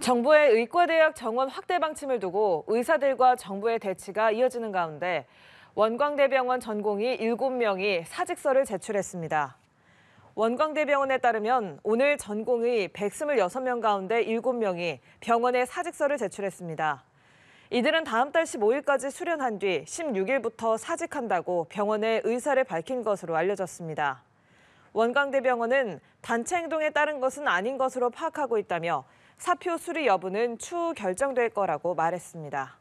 정부의 의과대학 정원 확대 방침을 두고 의사들과 정부의 대치가 이어지는 가운데 원광대병원 전공의 7명이 사직서를 제출했습니다. 원광대병원에 따르면 오늘 전공의 126명 가운데 7명이 병원에 사직서를 제출했습니다. 이들은 다음 달 15일까지 수련한 뒤 16일부터 사직한다고 병원에 의사를 밝힌 것으로 알려졌습니다. 원광대병원은 단체 행동에 따른 것은 아닌 것으로 파악하고 있다며 사표 수리 여부는 추후 결정될 거라고 말했습니다.